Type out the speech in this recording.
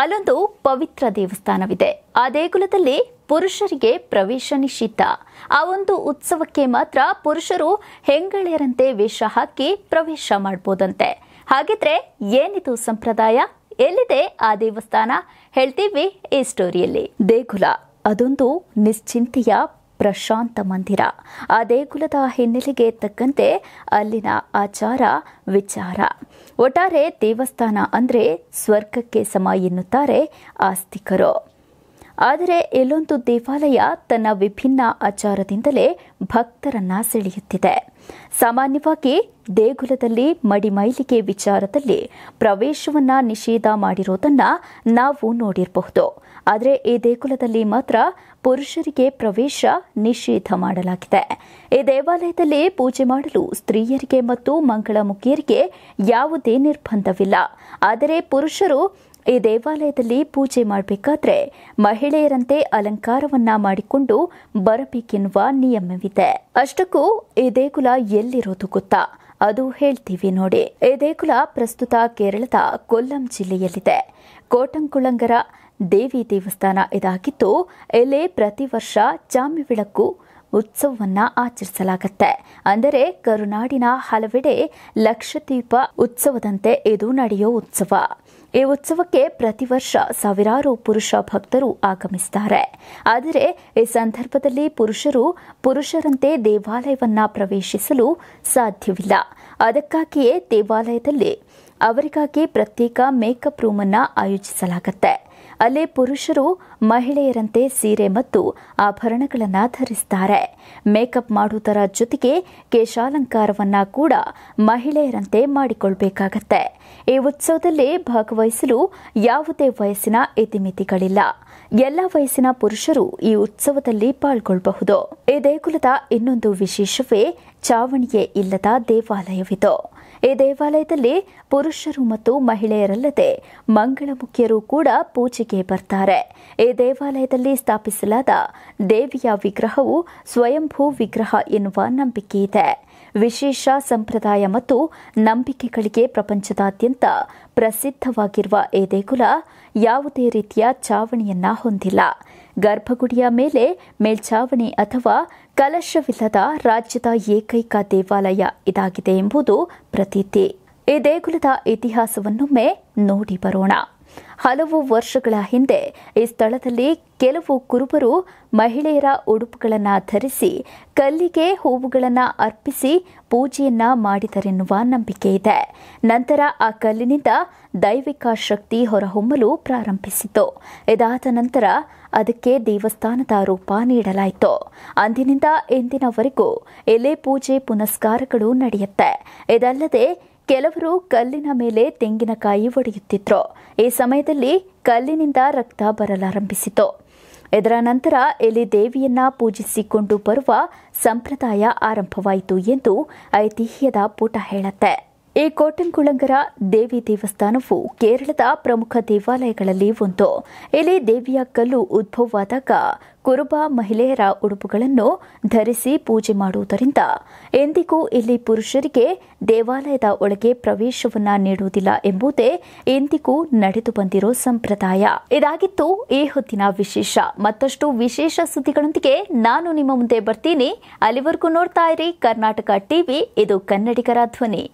ಅಲ್ಲೊಂದು ಪವಿತ್ರ ದೇವಸ್ಥಾನವಿದೆ ಆ ದೇಗುಲದಲ್ಲಿ ಪುರುಷರಿಗೆ ಪ್ರವೇಶ ನಿಷಿದ್ಧ ಆ ಒಂದು ಉತ್ಸವಕ್ಕೆ ಮಾತ್ರ ಪುರುಷರು ಹೆಂಗಳೆಯರಂತೆ ವೇಷ ಹಾಕಿ ಪ್ರವೇಶ ಮಾಡ್ಬೋದಂತೆ ಹಾಗಿದ್ರೆ ಏನಿದು ಸಂಪ್ರದಾಯ ಎಲ್ಲಿದೆ ಆ ದೇವಸ್ಥಾನ ಹೇಳ್ತೀವಿ ಈ ಸ್ಟೋರಿಯಲ್ಲಿ ದೇಗುಲ ಅದೊಂದು ನಿಶ್ಚಿಂತೆಯ ಪ್ರಶಾಂತ ಮಂದಿರ ಆ ದೇಗುಲದ ಹಿನ್ನೆಲೆಗೆ ತಕ್ಕಂತೆ ಅಲ್ಲಿನ ಆಚಾರ ವಿಚಾರ ಒಟ್ಟಾರೆ ದೇವಸ್ಥಾನ ಅಂದರೆ ಸ್ವರ್ಗಕ್ಕೆ ಸಮ ಎನ್ನುತ್ತಾರೆ ಆಸ್ತಿಕರು ಆದರೆ ಇಲ್ಲೊಂದು ದೇವಾಲಯ ತನ್ನ ವಿಭಿನ್ನ ಆಚಾರದಿಂದಲೇ ಭಕ್ತರನ್ನ ಸೆಳೆಯುತ್ತಿದೆ ಸಾಮಾನ್ಯವಾಗಿ ದೇಗುಲದಲ್ಲಿ ಮಡಿಮೈಲಿಗೆ ವಿಚಾರದಲ್ಲಿ ಪ್ರವೇಶವನ್ನು ನಿಷೇಧ ಮಾಡಿರೋದನ್ನು ನಾವು ನೋಡಿರಬಹುದು ಆದರೆ ಈ ದೇಗುಲದಲ್ಲಿ ಮಾತ್ರ ಪುರುಷರಿಗೆ ಪ್ರವೇಶ ನಿಷೇಧ ಮಾಡಲಾಗಿದೆ ಈ ದೇವಾಲಯದಲ್ಲಿ ಪೂಜೆ ಮಾಡಲು ಸ್ತ್ರೀಯರಿಗೆ ಮತ್ತು ಮುಖಿಯರಿಗೆ ಯಾವುದೇ ನಿರ್ಬಂಧವಿಲ್ಲ ಆದರೆ ಪುರುಷರು ಈ ದೇವಾಲಯದಲ್ಲಿ ಪೂಜೆ ಮಾಡಬೇಕಾದ್ರೆ ಮಹಿಳೆಯರಂತೆ ಅಲಂಕಾರವನ್ನ ಮಾಡಿಕೊಂಡು ಬರಬೇಕೆನ್ನುವ ನಿಯಮವಿದೆ ಅಷ್ಟಕ್ಕೂ ಈ ದೇಗುಲ ಎಲ್ಲಿರೋದು ಗೊತ್ತಾ ಅದು ಹೇಳ್ತೀವಿ ನೋಡಿ ಈ ದೇಗುಲ ಪ್ರಸ್ತುತ ಕೇರಳದ ಕೊಲ್ಲಂ ಜಿಲ್ಲೆಯಲ್ಲಿದೆ ಕೋಟಂಕುಳಂಗರ ದೇವಿ ದೇವಸ್ಥಾನ ಇದಾಗಿದ್ದು ಇಲ್ಲಿ ಪ್ರತಿ ವರ್ಷ ಚಾಮಿ ಬೆಳಕು ಉತ್ಸವವನ್ನು ಆಚರಿಸಲಾಗುತ್ತೆ ಅಂದರೆ ಕರುನಾಡಿನ ಹಲವೆಡೆ ಲಕ್ಷದ್ವೀಪ ಉತ್ಸವದಂತೆ ಇದು ನಡೆಯೋ ಉತ್ಸವ ಈ ಉತ್ಸವಕ್ಕೆ ಪ್ರತಿ ವರ್ಷ ಸಾವಿರಾರು ಪುರುಷ ಭಕ್ತರು ಆಗಮಿಸುತ್ತಾರೆ ಆದರೆ ಈ ಸಂದರ್ಭದಲ್ಲಿ ಪುರುಷರು ಪುರುಷರಂತೆ ದೇವಾಲಯವನ್ನ ಪ್ರವೇಶಿಸಲು ಸಾಧ್ಯವಿಲ್ಲ ಅದಕ್ಕಾಗಿಯೇ ದೇವಾಲಯದಲ್ಲಿ ಅವರಿಗಾಗಿ ಪ್ರತ್ಯೇಕ ಮೇಕಪ್ ರೂಮ್ ಅನ್ನ ಆಯೋಜಿಸಲಾಗುತ್ತೆ ಅಲ್ಲಿ ಪುರುಷರು ಮಹಿಳೆಯರಂತೆ ಸೀರೆ ಮತ್ತು ಆಭರಣಗಳನ್ನು ಧರಿಸುತ್ತಾರೆ ಮೇಕಪ್ ಮಾಡುವುದರ ಜೊತೆಗೆ ಕೇಶಾಲಂಕಾರವನ್ನ ಕೂಡ ಮಹಿಳೆಯರಂತೆ ಮಾಡಿಕೊಳ್ಬೇಕಾಗತ್ತೆ ಈ ಉತ್ಸವದಲ್ಲಿ ಭಾಗವಹಿಸಲು ಯಾವುದೇ ವಯಸ್ಸಿನ ಇತಿಮಿತಿಗಳಿಲ್ಲ ಎಲ್ಲ ವಯಸ್ಸಿನ ಪುರುಷರು ಈ ಉತ್ಸವದಲ್ಲಿ ಪಾಲ್ಗೊಳ್ಳಬಹುದು ಈ ದೇಗುಲದ ಇನ್ನೊಂದು ವಿಶೇಷವೇ ಚಾವಣಿಯೇ ಇಲ್ಲದ ದೇವಾಲಯವಿದು ಈ ದೇವಾಲಯದಲ್ಲಿ ಪುರುಷರು ಮತ್ತು ಮಹಿಳೆಯರಲ್ಲದೆ ಮಂಗಳ ಮುಖ್ಯರು ಕೂಡ ಪೂಜೆಗೆ ಬರ್ತಾರೆ ಈ ದೇವಾಲಯದಲ್ಲಿ ಸ್ಥಾಪಿಸಲಾದ ದೇವಿಯ ವಿಗ್ರಹವು ಸ್ವಯಂಭೂ ವಿಗ್ರಹ ಎನ್ನುವ ನಂಬಿಕೆ ಇದೆ ವಿಶೇಷ ಸಂಪ್ರದಾಯ ಮತ್ತು ನಂಬಿಕೆಗಳಿಗೆ ಪ್ರಪಂಚದಾದ್ಯಂತ ಪ್ರಸಿದ್ಧವಾಗಿರುವ ಈ ದೇಗುಲ ಯಾವುದೇ ರೀತಿಯ ಚಾವಣಿಯನ್ನ ಹೊಂದಿಲ್ಲ ಗರ್ಭಗುಡಿಯ ಮೇಲೆ ಮೇಲ್ಛಾವಣಿ ಅಥವಾ ಕಲಶವಿಲ್ಲದ ರಾಜ್ಯದ ಏಕೈಕ ದೇವಾಲಯ ಇದಾಗಿದೆ ಎಂಬುದು ಪ್ರತೀತಿ ಈ ದೇಗುಲದ ಇತಿಹಾಸವನ್ನೊಮ್ಮೆ ನೋಡಿ ಬರೋಣ ಹಲವು ವರ್ಷಗಳ ಹಿಂದೆ ಈ ಸ್ಥಳದಲ್ಲಿ ಕೆಲವು ಕುರುಬರು ಮಹಿಳೆಯರ ಉಡುಪುಗಳನ್ನು ಧರಿಸಿ ಕಲ್ಲಿಗೆ ಹೂವುಗಳನ್ನು ಅರ್ಪಿಸಿ ಪೂಜೆಯನ್ನ ಮಾಡಿದರೆನ್ನುವ ನಂಬಿಕೆ ಇದೆ ನಂತರ ಆ ಕಲ್ಲಿನಿಂದ ದೈವಿಕ ಶಕ್ತಿ ಹೊರಹೊಮ್ಮಲು ಪ್ರಾರಂಭಿಸಿತು ಇದಾದ ನಂತರ ಅದಕ್ಕೆ ದೇವಸ್ಥಾನದ ರೂಪ ನೀಡಲಾಯಿತು ಅಂದಿನಿಂದ ಇಂದಿನವರೆಗೂ ಎಲೆ ಪೂಜೆ ಪುನಸ್ಕಾರಗಳು ನಡೆಯುತ್ತೆ ಇದಲ್ಲದೆ ಕೆಲವರು ಕಲ್ಲಿನ ಮೇಲೆ ತೆಂಗಿನಕಾಯಿ ಒಡೆಯುತ್ತಿದ್ರು ಈ ಸಮಯದಲ್ಲಿ ಕಲ್ಲಿನಿಂದ ರಕ್ತ ಬರಲಾರಂಭಿಸಿತು ಇದರ ನಂತರ ಎಲಿ ದೇವಿಯನ್ನ ಪೂಜಿಸಿಕೊಂಡು ಬರುವ ಸಂಪ್ರದಾಯ ಆರಂಭವಾಯಿತು ಎಂದು ಐತಿಹ್ಯದ ಪುಟ ಹೇಳುತ್ತೆ ಈ ಕೋಟಂಕುಳಂಗರ ದೇವಿ ದೇವಸ್ಥಾನವು ಕೇರಳದ ಪ್ರಮುಖ ದೇವಾಲಯಗಳಲ್ಲಿ ಒಂದು ಇಲ್ಲಿ ದೇವಿಯ ಕಲ್ಲು ಉದ್ಭವವಾದಾಗ ಕುರುಬ ಮಹಿಳೆಯರ ಉಡುಪುಗಳನ್ನು ಧರಿಸಿ ಪೂಜೆ ಮಾಡುವುದರಿಂದ ಎಂದಿಗೂ ಇಲ್ಲಿ ಪುರುಷರಿಗೆ ದೇವಾಲಯದ ಒಳಗೆ ಪ್ರವೇಶವನ್ನ ನೀಡುವುದಿಲ್ಲ ಎಂಬುದೇ ಎಂದಿಗೂ ನಡೆದು ಬಂದಿರೋ ಸಂಪ್ರದಾಯ ಇದಾಗಿತ್ತು ಈ ಹೊತ್ತಿನ ವಿಶೇಷ ಮತ್ತಷ್ಟು ವಿಶೇಷ ಸುದ್ದಿಗಳೊಂದಿಗೆ ನಾನು ನಿಮ್ಮ ಮುಂದೆ ಬರ್ತೀನಿ ಅಲ್ಲಿವರೆಗೂ ನೋಡ್ತಾ ಇರಿ ಕರ್ನಾಟಕ ಟಿವಿ ಇದು ಕನ್ನಡಿಗರ ಧ್ವನಿ